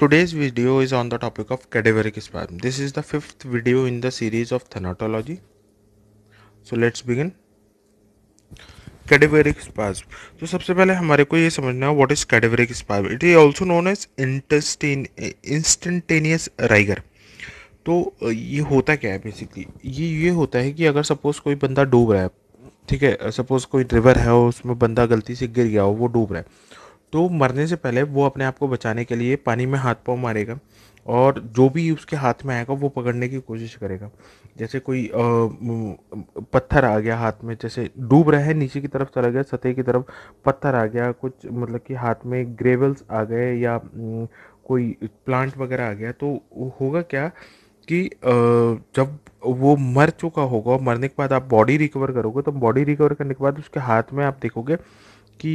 Today's video is on the topic of cadaveric spasm. This is the fifth video in the series of thanatology. So let's begin. Cadaveric spasm. So सबसे पहले हमारे को ये समझना है what is cadaveric spasm. It is also known as intestine instantaneous rigor. तो ये होता क्या है basically? ये ये होता है कि अगर suppose कोई बंदा डूब रहा है ठीक है Suppose कोई river है और उसमें बंदा गलती से गिर गया हो वो डूब रहा है तो मरने से पहले वो अपने आप को बचाने के लिए पानी में हाथ पाँव मारेगा और जो भी उसके हाथ में आएगा वो पकड़ने की कोशिश करेगा जैसे कोई आ, पत्थर आ गया हाथ में जैसे डूब रहा है नीचे की तरफ चला गया सतह की तरफ पत्थर आ गया कुछ मतलब कि हाथ में ग्रेवल्स आ गए या कोई प्लांट वगैरह आ गया तो होगा क्या कि जब वो मर चुका होगा मरने के बाद आप बॉडी रिकवर करोगे तो बॉडी रिकवर करने के बाद उसके हाथ में आप देखोगे कि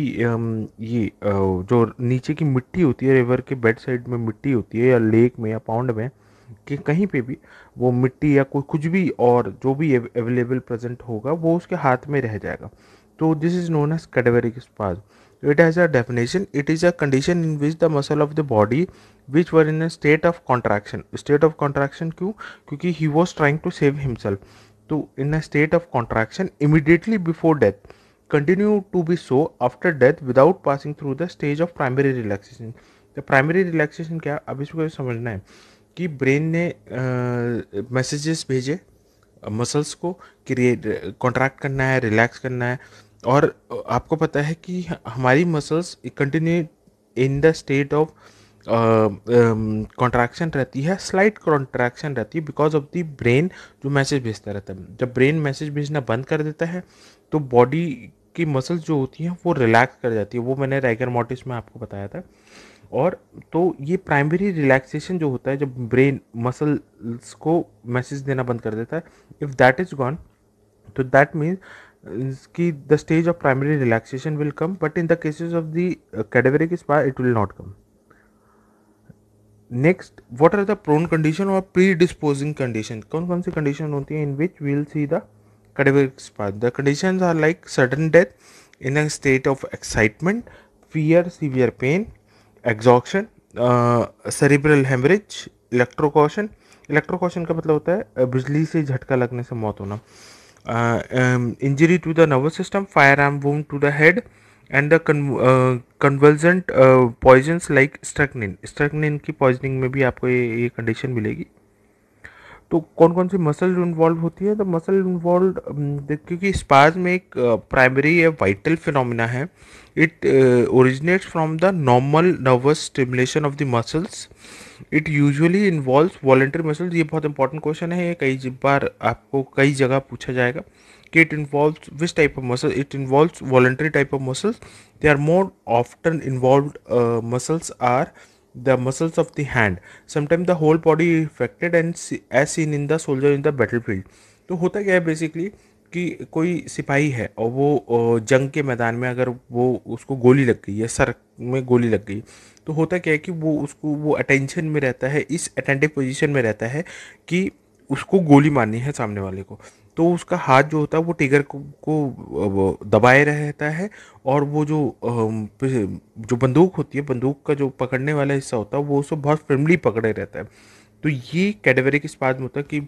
ये जो नीचे की मिट्टी होती है रिवर के बेड साइड में मिट्टी होती है या लेक में या पाउंड में कि कहीं पे भी वो मिट्टी या कोई कुछ भी और जो भी अवेलेबल प्रेजेंट होगा वो उसके हाथ में रह जाएगा तो this is known as cadaveric spasm it has a definition it is a condition in which the muscle of the body which were in a state of contraction state of contraction क्यों क्योंकि he was trying to save himself तो in a state of contraction immediately before death continue to be so after death without passing through the stage of primary relaxation तो primary relaxation क्या अब इसको समझना है कि ब्रेन ने messages भेजे मसल्स को कि कॉन्ट्रैक्ट करना है रिलैक्स करना है और आपको पता है कि हमारी muscles continue in the state of contraction रहती है स्लाइट कॉन्ट्रैक्शन रहती है बिकॉज ऑफ द ब्रेन जो मैसेज भेजता रहता है जब ब्रेन मैसेज भेजना बंद कर देता है तो बॉडी की मसल्स जो होती हैं वो रिलैक्स कर जाती है वो मैंने राइगर मोटिस में आपको बताया था और तो ये प्राइमरी रिलैक्सेशन जो होता है जब ब्रेन मसल्स को मैसेज देना बंद कर देता है इफ़ दैट इज़ गॉन तो दैट मीन्स की the stage of primary relaxation will come but in the cases of the cadaveric spasm it will not come next what are the prone condition और predisposing condition कौन कौन सी condition होती है in which we'll see the cadaveric spark. The conditions are like sudden death in a state of excitement, fear, severe pain, exhaustion, uh, cerebral hemorrhage, electrocaution. Electrocution का मतलब होता है बिजली से झटका लगने से मौत होना injury to the nervous system firearm wound to the head and the convergent poisons like strychnine strychnine की पॉइजनिंग में भी आपको ये ये कंडीशन मिलेगी तो कौन कौन सी मसल इन्वॉल्व होती है तो मसल इन्वॉल्व क्योंकि स्पाज में एक प्राइमरी या वाइटल फिनोमिना है it originates from the normal nervous stimulation of the muscles it usually involve voluntary muscles ये बहुत इंपॉर्टेंट क्वेश्चन है ये कई बार आपको कई जगह पूछा जाएगा कि it involve which type of muscle it involve voluntary type of muscles they are more often involve muscles are the muscles of the hand sometimes the whole body affected and as seen in the soldier in the battlefield तो होता क्या है basically कि कोई सिपाही है और वो जंग के मैदान में अगर वो उसको गोली लग गई या सर में गोली लग गई तो होता क्या है कि वो उसको वो अटेंशन में रहता है इस अटेंटिव पोजीशन में रहता है कि उसको गोली मारनी है सामने वाले को तो उसका हाथ जो होता है वो टिगर को, को दबाए रहता है और वो जो जो बंदूक होती है बंदूक का जो पकड़ने वाला हिस्सा होता है वो उसको बहुत फ्रेंडली पकड़े रहता है तो ये बात में होता है कि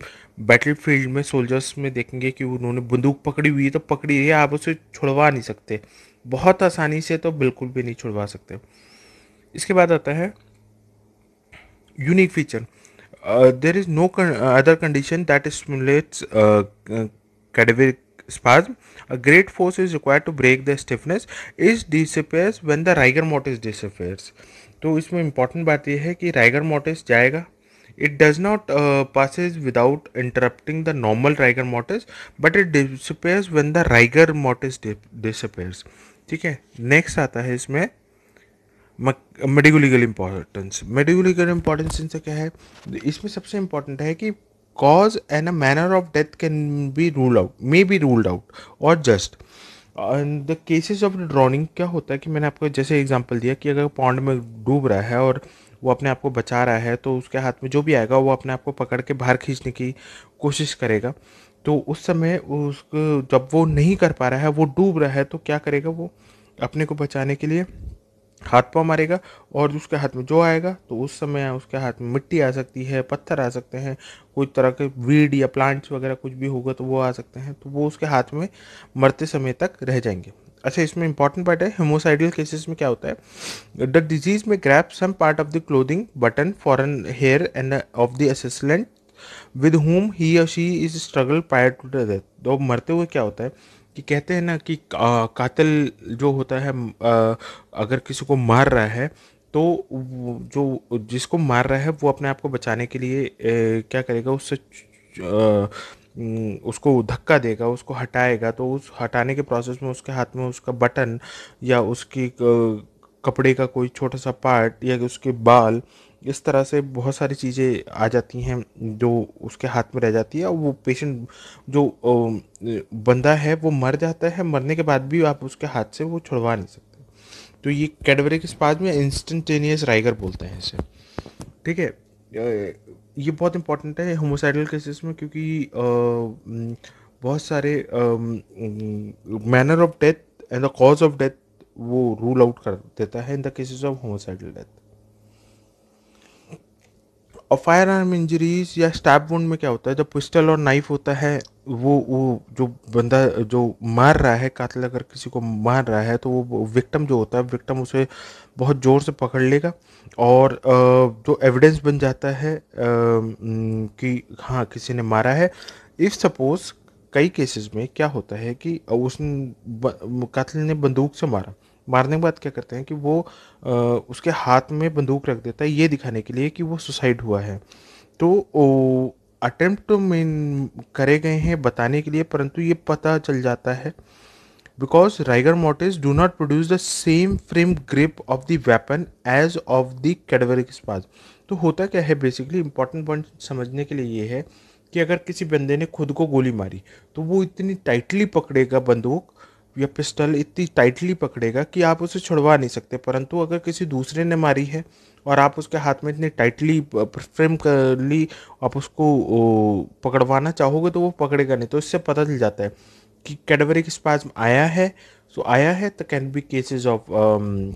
बैटल फील्ड में सोल्जर्स में देखेंगे कि उन्होंने बंदूक पकड़ी हुई है तो पकड़ी है आप उसे छुड़वा नहीं सकते बहुत आसानी से तो बिल्कुल भी नहीं छुड़वा सकते इसके बाद आता है unique feature Uh, there is no con- other condition that stimulates uh, uh, cadaveric spasm. A great force is required to break the stiffness. is disappears when the rigor mortis disappears. तो इसमें important बात यह है कि rigor mortis जाएगा it does not passes without interrupting the normal rigor mortis but it disappears when the rigor mortis disappears ठीक है next आता है इसमें मेडिको इम्पॉर्टेंस इम्पोर्टेंस इम्पॉर्टेंस इनसे क्या है इसमें सबसे इम्पोर्टेंट है कि cause and a manner of death can be rule out may be ruled out और just the cases of drowning क्या होता है कि मैंने आपको जैसे एग्जांपल दिया कि अगर पॉन्ड में डूब रहा है और वो अपने आप को बचा रहा है तो उसके हाथ में जो भी आएगा वो अपने आप को पकड़ के बाहर खींचने की कोशिश करेगा तो उस समय उस जब वो नहीं कर पा रहा है वो डूब रहा है तो क्या करेगा वो अपने को बचाने के लिए हाथ पाँव मारेगा और उसके हाथ में जो आएगा तो उस समय उसके हाथ में मिट्टी आ सकती है पत्थर आ सकते हैं कोई तरह के वीड या प्लांट्स वगैरह कुछ भी होगा तो वो आ सकते हैं तो वो उसके हाथ में मरते समय तक रह जाएंगे अच्छा इसमें इंपॉर्टेंट पार्ट है हेमोसाइडियल केसेस में क्या होता है द डिजीज में grasp some part of the clothing button foreign hair and of the assistant with whom he or she is struggle prior to death तो मरते हुए क्या होता है कि कहते हैं ना कि का, कातिल जो होता है आ, अगर किसी को मार रहा है तो जो जिसको मार रहा है वो अपने आप को बचाने के लिए ए, क्या करेगा उससे उसको धक्का देगा उसको हटाएगा तो उस हटाने के प्रोसेस में उसके हाथ में उसका बटन या उसकी कपड़े का कोई छोटा सा पार्ट या उसके बाल इस तरह से बहुत सारी चीज़ें आ जाती हैं जो उसके हाथ में रह जाती है और वो पेशेंट जो बंदा है वो मर जाता है मरने के बाद भी आप उसके हाथ से वो छुड़वा नहीं सकते तो ये कैडबरी के स्पाज में इंस्टेंटेनियस राइगर बोलते हैं इसे ठीक है ये बहुत इंपॉर्टेंट है होमोसाइडल केसेस में क्योंकि बहुत सारे manner of death and the cause of death वो रूल आउट कर देता है in the cases of homicidal death और फायर आर्म इंजरीज या स्टैप वुंड में क्या होता है जब पिस्टल और नाइफ होता है वो वो जो बंदा जो मार रहा है कातिल अगर किसी को मार रहा है तो वो विक्टम जो होता है विक्टम उसे बहुत ज़ोर से पकड़ लेगा और जो एविडेंस बन जाता है कि हाँ किसी ने मारा है इफ़ सपोज़ कई केसेस में क्या होता है कि उस कतल ने बंदूक से मारा मारने के बाद क्या करते हैं कि वो आ, उसके हाथ में बंदूक रख देता है ये दिखाने के लिए कि वो सुसाइड हुआ है तो अटेम्प्ट करे गए हैं बताने के लिए परंतु ये पता चल जाता है because rigor mortis do not produce the same frame grip of the weapon as of the cadaveric spasm तो होता क्या है बेसिकली इंपॉर्टेंट पॉइंट समझने के लिए ये है कि अगर किसी बंदे ने खुद को गोली मारी तो वो इतनी टाइटली पकड़ेगा बंदूक या पिस्टल इतनी टाइटली पकड़ेगा कि आप उसे छुड़वा नहीं सकते परंतु अगर किसी दूसरे ने मारी है और आप उसके हाथ में इतनी टाइटली फ्रेम कर ली आप उसको पकड़वाना चाहोगे तो वो पकड़ेगा नहीं तो इससे पता चल जाता है कि कैडवरिक स्पाज आया है सो आया है तो can be cases of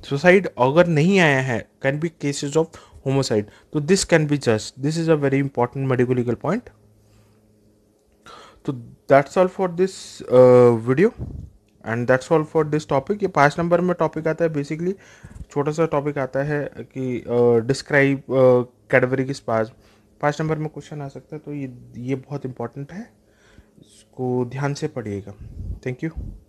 suicide अगर नहीं आया है can be cases of homicide तो this can be just this is a very important medicolegal point तो that's all for this video and that's all for this topic ये पाँच number में topic आता है बेसिकली छोटा सा टॉपिक आता है कि डिस्क्राइब कैडबरी की स्पाज पाँच नंबर में क्वेश्चन आ सकता है तो ये ये बहुत इंपॉर्टेंट है इसको ध्यान से पढ़िएगा थैंक यू